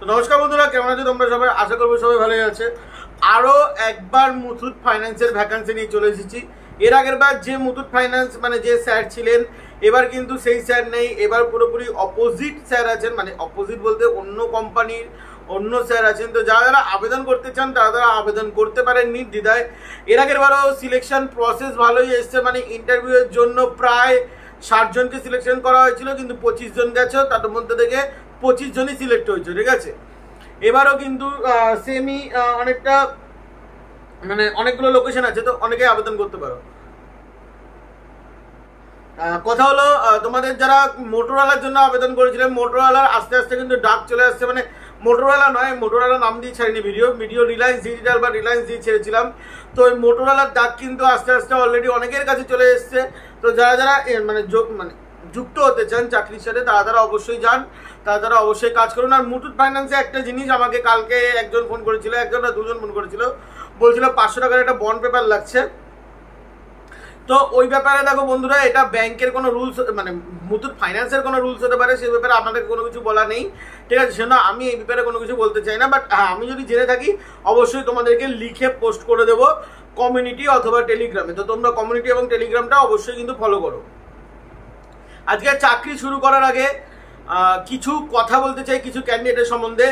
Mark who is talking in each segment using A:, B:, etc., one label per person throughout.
A: তো নমস্কার বন্ধুরা কেমন আছো তোমরা সবাই আশা করবো সবাই ভালোই আছে আরও একবার মুথুট ফাইন্যান্সের ভ্যাকান্সি নিয়ে চলে এসেছি এর আগের বার যে মুথুট ফাইন্যান্স মানে যে স্যার ছিলেন এবার কিন্তু সেই স্যার নেই এবার পুরোপুরি অপোজিট স্যার আছেন মানে অপোজিট বলতে অন্য কোম্পানির অন্য স্যার আছেন তো যারা যারা আবেদন করতে চান তারা তারা আবেদন করতে পারেন নির্দ্বিধায় এর আগের বারও সিলেকশন প্রসেস ভালোই এসছে মানে ইন্টারভিউয়ের জন্য প্রায় ষাট জনকে সিলেকশন করা হয়েছিল কিন্তু পঁচিশ জন গেছে তার মধ্যে থেকে পঁচিশ জনই সিলেক্ট হয়েছে ঠিক আছে এবারও কিন্তু সেমি অনেকটা মানে অনেকগুলো লোকেশন আছে তো অনেকে আবেদন করতে পারো কথা হলো তোমাদের যারা মোটরওয়ালার জন্য আবেদন করেছিলেন মোটরওয়ালার আস্তে আস্তে কিন্তু ডাক চলে আসছে মানে মোটরওয়ালা নয় মোটরওয়ালা নাম দিয়ে ছাড়িনি ভিডিও ভিডিও রিলায়েন্স ডিজিটাল বা রিলায়েন্স দিয়ে ছেড়েছিলাম তো ওই মোটরওয়ালার ডাক কিন্তু আস্তে আস্তে অলরেডি অনেকের কাছে চলে এসছে তো যারা যারা মানে মানে যুক্ত হতে চান চাকরির সাথে তারা তারা অবশ্যই যান তারা তারা অবশ্যই কাজ করুন আর মুটুট ফাইন্যান্সে একটা জিনিস আমাকে কালকে একজন ফোন করেছিল একজন না দুজন ফোন করেছিল বলছিল পাঁচশো টাকার একটা বন্ড পেপার লাগছে তো ওই ব্যাপারে দেখো বন্ধুরা এটা ব্যাংকের কোনো রুলস মানে মুথুট ফাইন্যান্সের কোনো রুলস হতে পারে সেই ব্যাপারে আপনাদের কোনো কিছু বলা নেই ঠিক আছে সেজন্য আমি এই ব্যাপারে কোনো কিছু বলতে চাই না বাট হ্যাঁ আমি যদি জেনে থাকি অবশ্যই তোমাদেরকে লিখে পোস্ট করে দেবো কমিউনিটি অথবা টেলিগ্রামে তো তোমরা কমিউনিটি এবং টেলিগ্রামটা অবশ্যই কিন্তু ফলো করো আজকে চাকরি শুরু করার আগে কিছু কথা বলতে চাই কিছু ক্যান্ডিডেটের সম্বন্ধে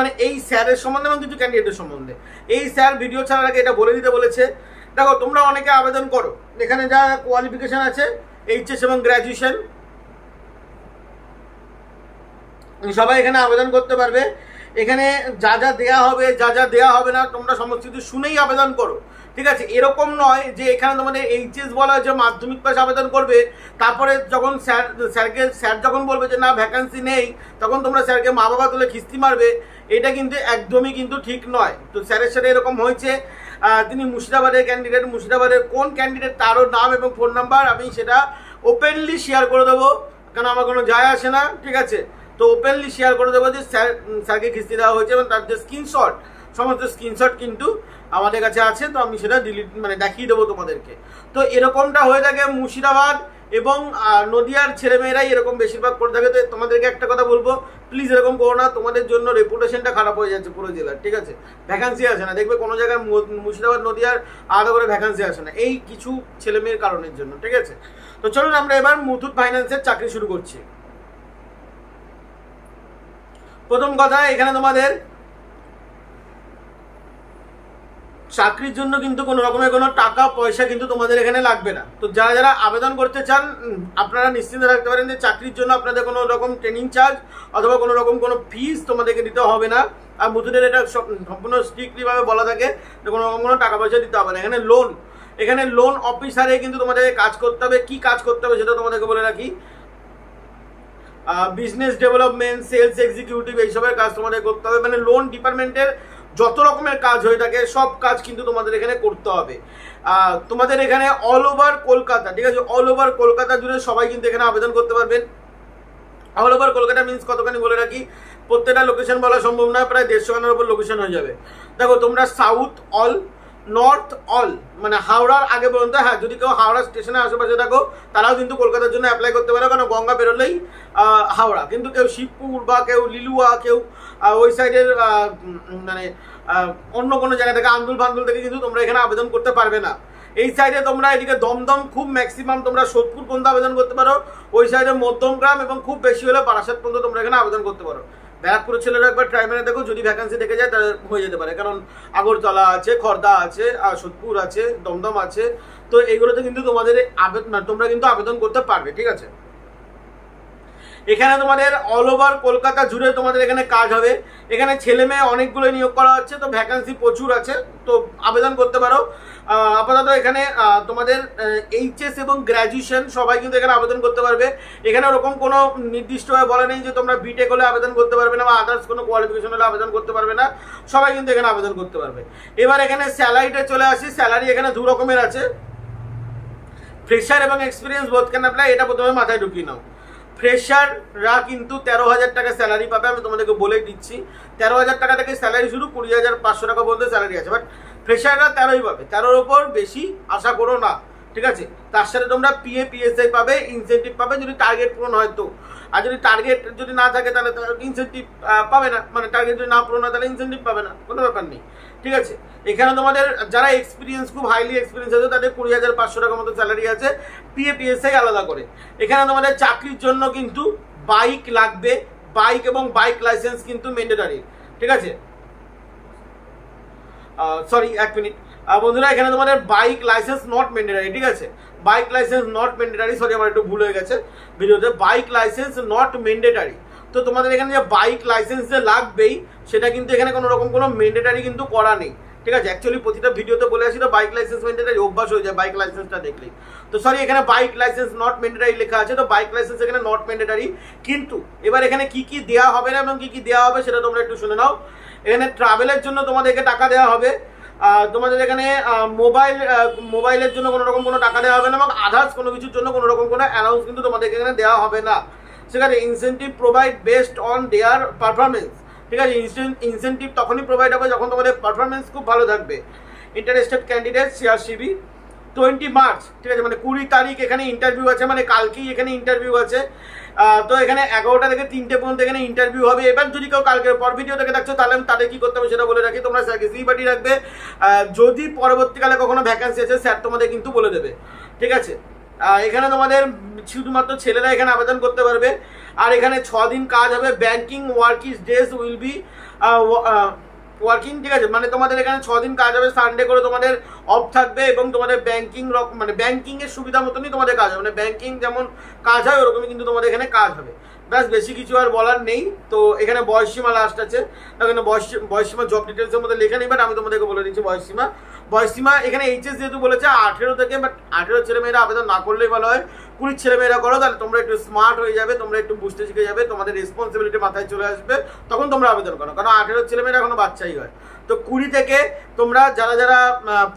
A: মানে এই স্যারের সম্বন্ধে এবং কিছু ক্যান্ডিডেটের সম্বন্ধে এই স্যার ভিডিও ছাড়ার আগে এটা বলে দিতে বলেছে দেখো তোমরা অনেকে আবেদন করো এখানে যা কোয়ালিফিকেশান আছে এইচএস এবং গ্র্যাজুয়েশন সবাই এখানে আবেদন করতে পারবে এখানে যা যা দেয়া হবে যা যা দেয়া হবে না তোমরা সমস্ত কিছু শুনেই আবেদন করো ঠিক আছে এরকম নয় যে এখানে তোমাদের এইচএস বলা যে মাধ্যমিক পাশ আবেদন করবে তারপরে যখন স্যার স্যারকে স্যার যখন বলবে যে না ভ্যাকান্সি নেই তখন তোমরা স্যারকে মা বাবা তুলে খিস্তি মারবে এটা কিন্তু একদমই কিন্তু ঠিক নয় তো স্যারের সাথে এরকম হয়েছে তিনি মুর্শিদাবাদের ক্যান্ডিডেট মুর্শিদাবাদের কোন ক্যান্ডিডেট তারও নাম এবং ফোন নাম্বার আমি সেটা ওপেনলি শেয়ার করে দেবো কেন আমার কোনো যায় আসে না ঠিক আছে তো ওপেনলি শেয়ার করে দেবো যে স্যার স্যারকে খিস্তি দেওয়া হয়েছে এবং তার যে স্ক্রিনশট সমস্ত স্ক্রিনশট কিন্তু আমাদের কাছে আছে তো আমি সেটা ডিলিট মানে দেখিয়ে দেবো তোমাদেরকে তো এরকমটা হয়ে থাকে মুর্শিদাবাদ এবং নদিয়ার ছেলেমেয়েরাই এরকম বেশিরভাগ করে থাকে তো তোমাদেরকে একটা কথা বলবো প্লিজ এরকম করো না তোমাদের জন্য রেপুটেশনটা খারাপ হয়ে যাচ্ছে পুরো জেলার ঠিক আছে ভ্যাকান্সি আসে না দেখবে কোনো জায়গায় মুর্শিদাবাদ নদিয়ার আলাদা করে ভ্যাকান্সি আসে না এই কিছু ছেলেমেয়ের কারণের জন্য ঠিক আছে তো চলুন আমরা এবার মুথুট ফাইন্যান্সের চাকরি শুরু করছি প্রথম কথা এখানে তোমাদের চাকরির জন্য কিন্তু কোনো রকমের কোনো টাকা পয়সা কিন্তু তোমাদের এখানে লাগবে না তো যারা যারা আবেদন করতে চান আপনারা নিশ্চিন্তে থাকতে পারেন যে চাকরির জন্য আপনাদের কোনো রকম ট্রেনিং চার্জ অথবা কোনো রকম কোনো ফিস তোমাদেরকে দিতে হবে না আর মধুদের এটা সম্পূর্ণ স্ট্রিক্টলিভাবে বলা থাকে যে কোনো রকম কোনো টাকা পয়সা দিতে হবে না এখানে লোন এখানে লোন অফিসারে কিন্তু তোমাদেরকে কাজ করতে হবে কি কাজ করতে হবে সেটা তোমাদেরকে বলে রাখি বিজনেস ডেভেলপমেন্ট সেলস এক্সিকিউটিভ এইসবের কাজ তোমাদের করতে হবে মানে লোন ডিপার্টমেন্টের যত রকমের কাজ হয়ে থাকে সব কাজ কিন্তু তোমাদের এখানে করতে হবে তোমাদের এখানে অল ওভার কলকাতা ঠিক আছে অল ওভার কলকাতা জুড়ে সবাই কিন্তু এখানে আবেদন করতে পারবেন অল ওভার কলকাতা মিনস কতখানি বলে রাখি প্রত্যেকটা লোকেশন বলা সম্ভব নয় প্রায় দেড়শো খানের ওপর লোকেশন হয়ে যাবে দেখো তোমরা সাউথ অল নর্থ অল মানে হাওড়ার আগে পর্যন্ত হ্যাঁ যদি কেউ হাওড়া স্টেশনের আশেপাশে থাকো তারাও কিন্তু কলকাতার জন্য অ্যাপ্লাই করতে পারে কারণ গঙ্গা বেরোলেই হাওড়া কিন্তু কেউ শিবপুর বা কেউ লিলুয়া কেউ ওই সাইডের মানে অন্য কোনো জায়গা থেকে আন্দুল ফান্দুল থেকে কিন্তু তোমরা এখানে আবেদন করতে পারবে না এই সাইডে তোমরা এদিকে দমদম খুব ম্যাক্সিমাম তোমরা সোদপুর পর্যন্ত আবেদন করতে পারো ওই সাইডে মধ্যমগ্রাম এবং খুব বেশি হলে বারাসাত পর্যন্ত তোমরা এখানে আবেদন করতে পারো ব্যারাকপুরের ছেলেরা একবার ট্রাই মেরে মানে দেখো যদি ভ্যাকান্সি থেকে যায় তাহলে হয়ে যেতে পারে কারণ আগরতলা আছে খর্দা আছে সোদপুর আছে দমদম আছে তো এইগুলোতে কিন্তু তোমাদের আবেদন মানে তোমরা কিন্তু আবেদন করতে পারবে ঠিক আছে এখানে তোমাদের অল ওভার কলকাতা জুড়ে তোমাদের এখানে কাজ হবে এখানে ছেলে মেয়ে অনেকগুলো নিয়োগ করা হচ্ছে তো ভ্যাকান্সি প্রচুর আছে তো আবেদন করতে পারো আপাতত এখানে তোমাদের এইচএস এবং গ্র্যাজুয়েশন সবাই কিন্তু এখানে আবেদন করতে পারবে এখানে ওরকম কোনো নির্দিষ্টভাবে বলে নেই যে তোমরা বিটেক হলে আবেদন করতে পারবে না বা আদার্স কোনো কোয়ালিফিকেশন হলে আবেদন করতে পারবে না সবাই কিন্তু এখানে আবেদন করতে পারবে এবার এখানে স্যালারিটা চলে আসি স্যালারি এখানে দু রকমের আছে ফ্রেশার এবং এক্সপিরিয়েন্স বোধ কেন আপনার এটা প্রথমে মাথায় ঢুকিয়ে নাও ফ্রেশাররা কিন্তু তেরো হাজার টাকা স্যালারি পাবে আমি তোমাদেরকে বলে দিচ্ছি তেরো হাজার টাকা থেকে স্যালারি শুরু কুড়ি হাজার পাঁচশো টাকা পর্যন্ত স্যালারি আছে বাট ফ্রেশাররা তেরোই পাবে তেরোর ওপর বেশি আশা করো না ঠিক আছে তার সাথে তোমরা পিএ পিএসআই পাবে ইনসেন্টিভ পাবে যদি টার্গেট পূরণ হয় তো আর যদি টার্গেট যদি না থাকে তাহলে ইনসেন্টিভ পাবে না মানে টার্গেট যদি না পূরণ হয় তাহলে ইনসেন্টিভ পাবে না কোনো ব্যাপার নেই ঠিক আছে এখানে তোমাদের যারা এক্সপিরিয়েন্স খুব হাইলি এক্সপিরিয়েন্স আছে তাদের কুড়ি হাজার পাঁচশো টাকার মতো স্যালারি আছে পিএ পিএসআই আলাদা করে এখানে তোমাদের চাকরির জন্য কিন্তু বাইক লাগবে বাইক এবং বাইক লাইসেন্স কিন্তু মেন্ডেটারি ঠিক আছে সরি এক মিনিট বন্ধুরা এখানে তোমাদের বাইক লাইসেন্স নট মেন্ডেটারি ঠিক আছে bike license not mandatory sorry আমার একটু ভুল হয়ে গেছে ভিডিওতে বাইক লাইসেন্স নট মেন্ডেটারি তো তোমাদের এখানে যে বাইক লাইসেন্স যে লাগবেই সেটা কিন্তু এখানে কোনো রকম কোনো মেন্ডেটারি কিন্তু করা নেই ঠিক আছে অ্যাকচুয়ালি প্রতিটা ভিডিওতে বলে আসি তো বাইক লাইসেন্স মেন্ডেটারি অভ্যাস হয়ে যায় বাইক লাইসেন্সটা দেখলেই তো সরি এখানে বাইক লাইসেন্স নট মেন্ডেটারি লেখা আছে তো বাইক লাইসেন্স এখানে নট মেন্ডেটারি কিন্তু এবার এখানে কি কি দেওয়া হবে না এবং কি কি দেওয়া হবে সেটা তোমরা একটু শুনে নাও এখানে ট্রাভেলের জন্য তোমাদেরকে টাকা দেওয়া হবে তোমাদের এখানে মোবাইল মোবাইলের জন্য কোনো রকম কোনো টাকা দেওয়া হবে না এবং আদার্স কোনো কিছুর জন্য কোনো রকম কোনো অ্যানাউন্স কিন্তু তোমাদেরকে এখানে দেওয়া হবে না সেখানে incentive provide based on their performance ঠিক আছে ইনসেন্টিভ তখনই প্রোভাইড হবে যখন তোমাদের পারফরমেন্স খুব ভালো থাকবে interested candidate CRCB twenty March ঠিক আছে মানে কুড়ি তারিখ এখানে ইন্টারভিউ আছে মানে কালকেই এখানে ইন্টারভিউ আছে তো এখানে এগারোটা থেকে তিনটে পর্যন্ত এখানে ইন্টারভিউ হবে এবার যদি কেউ কালকের পর ভিডিও দেখে থাকছো তাহলে আমি তাদের কী করতে হবে সেটা বলে রাখি তোমরা স্যারকে সি পাঠিয়ে রাখবে যদি পরবর্তীকালে কখনো ভ্যাকান্সি আছে স্যার তোমাদের কিন্তু বলে দেবে ঠিক আছে এখানে তোমাদের শুধুমাত্র ছেলেরা এখানে আবেদন করতে পারবে আর এখানে ছ দিন কাজ হবে banking working days will be working ঠিক আছে মানে তোমাদের এখানে ছ দিন কাজ হবে সানডে করে তোমাদের অফ থাকবে এবং তোমাদের ব্যাংকিং মানে ব্যাংকিংয়ের সুবিধা মতনই তোমাদের কাজ হবে মানে ব্যাংকিং যেমন কাজ হয় ওরকমই কিন্তু তোমাদের এখানে কাজ হবে ব্যাস বেশি কিছু আর বলার নেই তো এখানে বয়সীমা লাস্ট আছে এখানে বয়স বয়সীমা জব ডিটেলসের মধ্যে লেখা নেই বাট আমি তোমাদেরকে বলে দিচ্ছি বয়সীমা বয়সীমা এখানে এইচএস যেহেতু বলেছে আঠেরো থেকে বাট আঠেরো ছেলেমেয়েরা আবেদন না করলেই ভালো হয় কুড়ির ছেলেমেয়েরা করো তাহলে তোমরা একটু স্মার্ট হয়ে যাবে তোমরা একটু বুঝতে শিখে যাবে তোমাদের রেসপন্সিবিলিটি মাথায় চলে আসবে তখন তোমরা আবেদন করো কারণ আঠেরো ছেলেমেয়েরা এখনো বাচ্চাই হয় তো কুড়ি থেকে তোমরা যারা যারা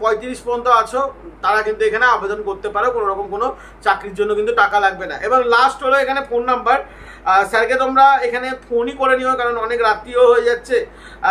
A: পঁয়ত্রিশ পর্যন্ত আছো তারা কিন্তু এখানে আবেদন করতে পারো কোনো রকম কোনো চাকরির জন্য কিন্তু টাকা লাগবে না এবং লাস্ট হলো এখানে ফোন নাম্বার স্যারকে তোমরা এখানে ফোনই করে নিও কারণ অনেক রাত্রিও হয়ে যাচ্ছে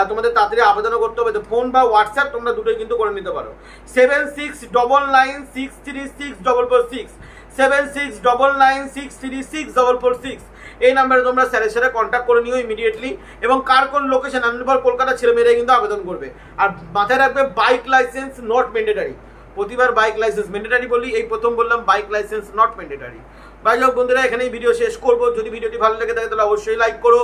A: তোমাদের তাড়াতাড়ি আবেদনও করতে হবে তো ফোন বা হোয়াটসঅ্যাপ তোমরা দুটোই কিন্তু করে নিতে পারো seven six double nine six three six double four six seven six double nine six three six double four six এই নাম্বারে তোমরা স্যারের সাথে কন্ট্যাক্ট করে নিও ইমিডিয়েটলি এবং কার কোন লোকেশন আনন্দ কলকাতা মেয়েরাই কিন্তু আবেদন করবে আর মাথায় রাখবে বাইক লাইসেন্স নট ম্যান্ডেটারি প্রতিবার বাইক লাইসেন্স ম্যান্ডেটারি বলি এই প্রথম বললাম বাইক লাইসেন্স নট ম্যান্ডেটারি ভাই হোক বন্ধুরা এখানেই ভিডিও শেষ করবো যদি ভিডিওটি ভালো লেগে থাকে তাহলে অবশ্যই লাইক করো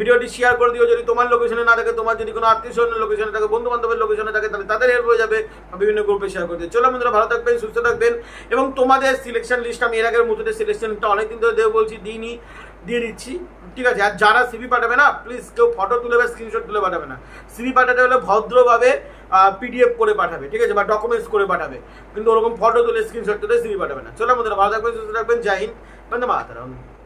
A: ভিডিওটি শেয়ার করে দিও যদি তোমার লোকেশনে না থাকে তোমার যদি কোনো আত্মীয় স্বজনের লোকেশনে থাকে বন্ধু বান্ধবের লোকেশনে থাকে তাহলে তাদের হেল্প হয়ে যাবে বিভিন্ন গ্রুপে শেয়ার করে দিয়ে চলো বন্ধুরা ভালো থাকবেন সুস্থ থাকবেন এবং তোমাদের সিলেকশন লিস্ট আমি এর আগের মধ্যে সিলেকশনটা অনেকদিন ধরে দেবো বলছি দিইনি দিয়ে দিচ্ছি ঠিক আছে আর যারা সিবি পাঠাবে না প্লিজ কেউ ফটো তুলে বা স্ক্রিনশট তুলে পাঠাবে না সিবি পাঠাতে হলে ভদ্রভাবে পিডিএফ করে পাঠাবে ঠিক আছে বা ডকুমেন্টস করে পাঠাবে কিন্তু ওরকম ফটো তুলে স্ক্রিনশট তুলে সিবি পাঠাবে না চলো আমাদের ভালো থাকবেন সুস্থ থাকবেন জাহিন হিন্দ